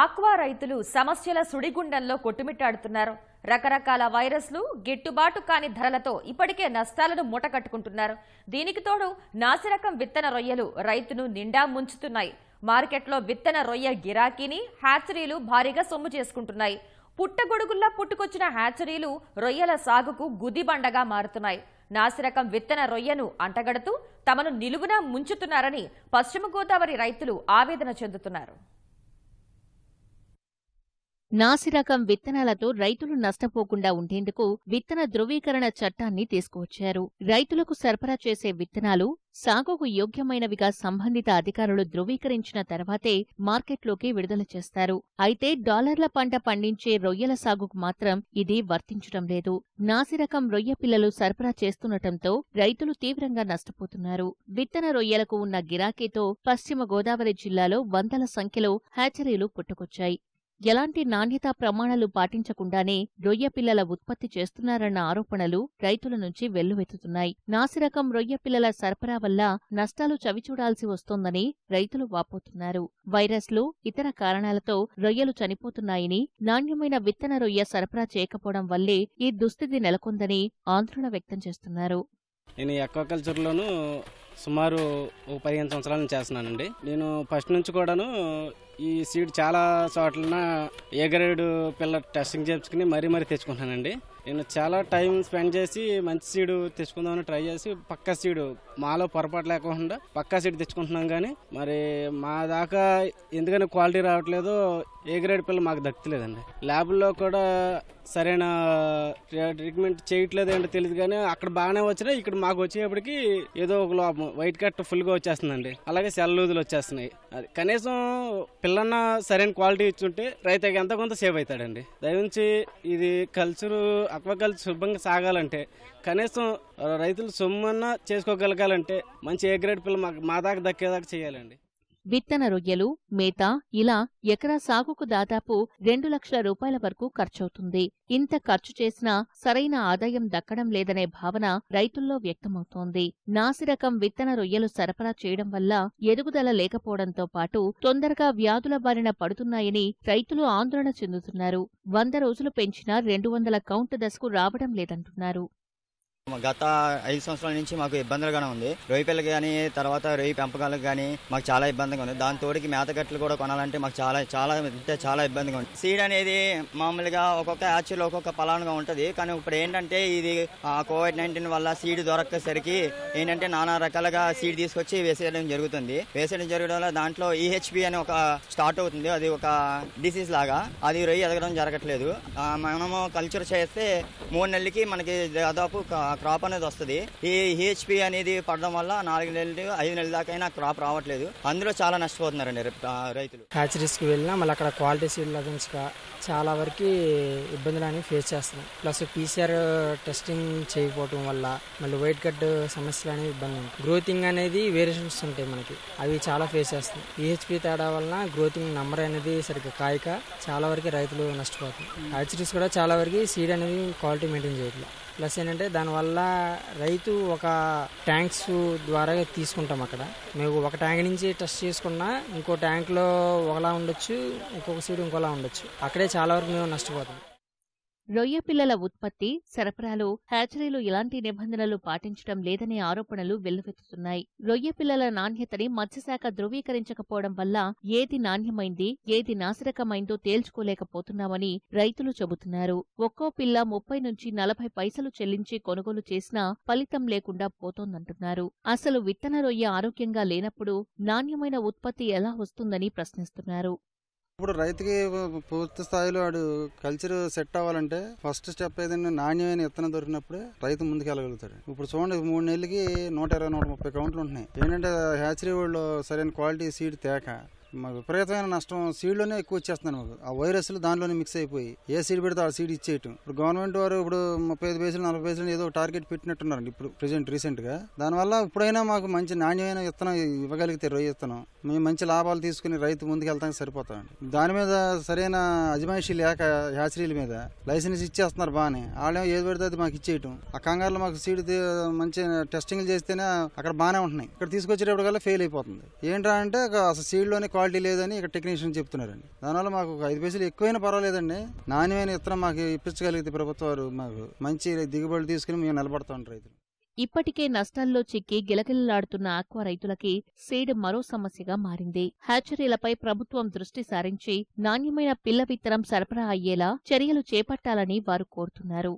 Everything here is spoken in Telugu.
ఆక్వా రైతులు సమస్యల సుడిగుండంలో కొట్టుమిట్టాడుతున్నారు రకరకాల వైరస్లు గిట్టుబాటు కాని ధరలతో ఇప్పటికే నష్టాలను మూటకట్టుకుంటున్నారు దీనికి తోడు నాసిరకం విత్తన రొయ్యలు రైతును నిండా ముంచుతున్నాయి మార్కెట్లో విత్తన రొయ్య గిరాకీని హ్యాచరీలు భారీగా సొమ్ము చేసుకుంటున్నాయి పుట్టగొడుగుల్లా పుట్టుకొచ్చిన హ్యాచరీలు రొయ్యల సాగుకు గుదిబండగా మారుతున్నాయి నాసిరకం విత్తన రొయ్యను అంటగడుతూ తమను నిలువున ముంచుతున్నారని పశ్చిమ గోదావరి రైతులు ఆవేదన చెందుతున్నారు నాసిరకం విత్తనాలతో రైతులు నష్టపోకుండా ఉండేందుకు విత్తన ధృవీకరణ చట్టాన్ని తీసుకువచ్చారు రైతులకు సరఫరా చేసే విత్తనాలు సాగుకు యోగ్యమైనవిగా సంబంధిత అధికారులు ధృవీకరించిన తర్వాతే మార్కెట్లోకి విడుదల చేస్తారు అయితే డాలర్ల పంట పండించే రొయ్యల సాగుకు మాత్రం ఇది వర్తించడం లేదు నాసిరకం రొయ్య పిల్లలు సరఫరా చేస్తుండటంతో రైతులు తీవ్రంగా నష్టపోతున్నారు విత్తన రొయ్యలకు ఉన్న గిరాకీతో పశ్చిమ గోదావరి జిల్లాలో వందల సంఖ్యలో హ్యాచరీలు పుట్టుకొచ్చాయి ఎలాంటి నాణ్యతా ప్రమాణాలు పాటించకుండానే రొయ్య పిల్లల ఉత్పత్తి చేస్తున్నారన్న ఆరోపణలు రైతుల నుంచి వెల్లువెత్తుతున్నాయి నాసిరకం రొయ్య పిల్లల సరఫరా వల్ల నష్టాలు చవిచూడాల్సి వస్తోందని రైతులు వాపోతున్నారు వైరస్లు ఇతర కారణాలతో రొయ్యలు చనిపోతున్నాయని నాణ్యమైన విత్తన రొయ్య సరఫరా చేయకపోవడం వల్లే ఈ దుస్థితి నెలకొందని ఆందోళన వ్యక్తం చేస్తున్నారు నేను ఎక్వాకల్చర్లోను సుమారు ఒక పదిహేను సంవత్సరాల నుంచి చేస్తున్నానండి నేను ఫస్ట్ నుంచి కూడాను ఈ సీడ్ చాలా చోట్లన ఏ గ్రేడ్ పిల్ల టెస్టింగ్ చేయించుకుని మరీ మరీ తెచ్చుకుంటానండి నేను చాలా టైం స్పెండ్ చేసి మంచి సీడు తెచ్చుకుందామని ట్రై చేసి పక్క సీడు మాలో పొరపాటు లేకుండా పక్క సీడ్ తెచ్చుకుంటున్నాం కానీ మరి మా దాకా ఎందుకని క్వాలిటీ రావట్లేదో ఏ గ్రేడ్ పిల్ల మాకు దక్కలేదండి ల్యాబ్లో కూడా సరైన ట్రీట్మెంట్ చేయట్లేదు అంటే తెలియదు కానీ అక్కడ బాగానే వచ్చినా ఇక్కడ మాకు వచ్చేప్పటికి ఏదో ఒక లోపం వైట్ కట్ ఫుల్గా వచ్చేస్తుందండి అలాగే సెల్ లూజులు వచ్చేస్తున్నాయి అది కనీసం పిల్లన్న సరైన క్వాలిటీ ఇచ్చుంటే రైతుకి ఎంత కొంత సేవ్ అవుతాడండి దయవుంచి ఇది కల్చరు అక్వాకల్చర్ శుభ్రంగా సాగాలంటే కనీసం రైతులు సొమ్మన్నా చేసుకోగలగాలంటే మంచి ఏ గ్రేడ్ పిల్ల మాకు మా దాకా దక్కేదాకా చేయాలండి విత్తన రొయ్యలు మేత ఇలా ఎకరా సాగుకు దాదాపు రెండు లక్షల రూపాయల వరకు ఖర్చవుతుంది ఇంత ఖర్చు చేసినా సరైన ఆదాయం దక్కడం లేదనే భావన రైతుల్లో వ్యక్తమవుతోంది నాసిరకం విత్తన రొయ్యలు సరఫరా చేయడం వల్ల ఎదుగుదల లేకపోవడంతో పాటు తొందరగా వ్యాధుల బారిన పడుతున్నాయని రైతులు ఆందోళన చెందుతున్నారు వంద రోజులు పెంచినా రెండు వందల కౌంట్ దశకు రావడం లేదంటున్నారు గత ఐదు సంవత్సరాల నుంచి మాకు ఇబ్బందులుగానే ఉంది రొయ్యి పిల్లలు కానీ తర్వాత రొయ్యి పెంపకాలకు కానీ మాకు చాలా ఇబ్బందిగా ఉంది దాని తోడికి మేత గట్లు కూడా కొనాలంటే మాకు చాలా చాలా అంటే చాలా ఇబ్బందిగా ఉంది సీడ్ అనేది మామూలుగా ఒక్కొక్క యాచ్లో ఒక్కొక్క పలానుగా ఉంటుంది కానీ ఇప్పుడు ఏంటంటే ఇది కోవిడ్ నైన్టీన్ వల్ల సీడ్ దొరకసరికి ఏంటంటే నానా రకాలుగా సీడ్ తీసుకొచ్చి వేసేయడం జరుగుతుంది వేసేయడం జరగడం వల్ల దాంట్లో ఈహెచ్పి e అని ఒక స్టార్ట్ అవుతుంది అది ఒక డిసీజ్ లాగా అది రొయ్యి ఎదగడం జరగట్లేదు మనము కల్చర్ చేస్తే మూడు నెలలకి మనకి దాదాపు క్రాప్ అనేది వస్తుంది ఈ హెచ్పి అనేది పడడం వల్ల నాలుగు నెలలు ఐదు నెలల దాకా అయినా క్రాప్ రావట్లేదు అందులో చాలా నష్టపోతున్నారండి రైతులు హ్యాచరీస్కి వెళ్ళినా మళ్ళీ అక్కడ క్వాలిటీ సీడ్ లభించక చాలా వరకు ఇబ్బందులు అనేవి ఫేస్ చేస్తున్నాం ప్లస్ పీసీఆర్ టెస్టింగ్ చేయకపోవటం వల్ల మళ్ళీ వైట్ కట్ సమస్యలు అనేవి ఇబ్బంది ఉంది గ్రోతింగ్ అనేది వేరియేషన్స్ ఉంటాయి మనకి అవి చాలా ఫేస్ చేస్తున్నాయి ఈహెచ్పి తేడా వలన గ్రోతింగ్ నెంబర్ అనేది సరిగ్గా కాయక చాలా వరకు రైతులు నష్టపోతారు హ్యాచరీస్ కూడా చాలా వరకు సీడ్ అనేది క్వాలిటీ మెయింటైన్ చేయట్లేదు ప్లస్ ఏంటంటే దానివల్ల రైతు ఒక ట్యాంక్స్ ద్వారా తీసుకుంటాం అక్కడ మేము ఒక ట్యాంక్ నుంచి టెస్ట్ చేసుకున్నా ఇంకో ట్యాంక్లో ఒకలా ఉండొచ్చు ఇంకొక సీడ్ ఇంకోలా ఉండొచ్చు అక్కడే చాలా వరకు మేము నష్టపోతాం రొయ్య పిల్లల ఉత్పత్తి సరఫరాలు హ్యాచరీలు ఇలాంటి నిబంధనలు పాటించడం లేదనే ఆరోపణలు వెల్లువెత్తుతున్నాయి రొయ్య పిల్లల నాణ్యతని మత్స్యశాఖ ధృవీకరించకపోవడం వల్ల ఏది నాణ్యమైంది ఏది నాశరకమైందో తేల్చుకోలేకపోతున్నామని రైతులు చెబుతున్నారు ఒక్కో పిల్ల ముప్పై నుంచి నలభై పైసలు చెల్లించి కొనుగోలు చేసినా ఫలితం లేకుండా పోతోందంటున్నారు అసలు విత్తన రొయ్య ఆరోగ్యంగా లేనప్పుడు నాణ్యమైన ఉత్పత్తి ఎలా వస్తుందని ప్రశ్నిస్తున్నారు ఇప్పుడు రైతుకి పూర్తి స్థాయిలో వాడు కల్చర్ సెట్ అవ్వాలంటే ఫస్ట్ స్టెప్ ఏదైనా నాణ్యమైన విత్తనం దొరికినప్పుడే రైతు ముందుకెళ్ళగలుగుతాడు ఇప్పుడు చూడండి మూడు నెలలకి నూట ఇరవై నూట ముప్పై కౌంట్లు ఉంటున్నాయి ఏంటంటే హ్యాచరీ వాళ్ళు సరైన క్వాలిటీ సీడ్ తేక మాకు విపరీతమైన నష్టం సీడ్లోనే ఎక్కువ వచ్చేస్తున్నాను మాకు ఆ వైరస్లు దానిలోనే మిక్స్ అయిపోయి ఏ సీడ్ పెడితే ఆ సీడ్ ఇచ్చేయటం ఇప్పుడు గవర్నమెంట్ వారు ఇప్పుడు ముప్పై ఐదు పైసలు నలభై పైసలు ఏదో టార్గెట్ పెట్టినట్టున్నారు ఇప్పుడు ప్రెసెంట్ రీసెంట్గా దానివల్ల ఇప్పుడైనా మాకు మంచి నాణ్యమైన విత్తనం ఇవ్వగలిగితే రొయ్య విత్తనం మేము మంచి లాభాలు తీసుకుని రైతు ముందుకు వెళ్తాం సరిపోతామండి దాని మీద సరైన అజమాయిషి లేక యాచరీల మీద లైసెన్స్ ఇచ్చేస్తున్నారు బాగానే వాళ్ళేమో ఏది పెడితే అది మాకు ఇచ్చేయటం ఆ కంగారులో మాకు సీడ్ మంచి టెస్టింగ్లు చేస్తేనే అక్కడ బాగానే ఉంటున్నాయి ఇక్కడ తీసుకొచ్చేటప్పుడు కల్లా ఫెయిల్ అయిపోతుంది ఏంటంటే అసలు సీడ్లోనే క్వాలిటీ లేదని ఇక్కడ టెక్నీషియన్ చెప్తున్నారండి దానివల్ల మాకు ఒక ఐదు పైసలు ఎక్కువైనా పర్వాలేదండి నాణ్యమైన ఇతరం మాకు ఇప్పించగలిగితే ప్రభుత్వాలు మాకు మంచి దిగుబడులు తీసుకుని మేము నిలబడతాం రైతులు ఇప్పటికే నష్టాల్లో చిక్కి గిలగిలలాడుతున్న ఆక్వా రైతులకి సేడ్ మరో సమస్యగా మారింది హ్యాచరీలపై ప్రభుత్వం దృష్టి సారించి నాణ్యమైన పిల్ల విత్తనం సరఫరా అయ్యేలా చర్యలు చేపట్టాలని వారు కోరుతున్నారు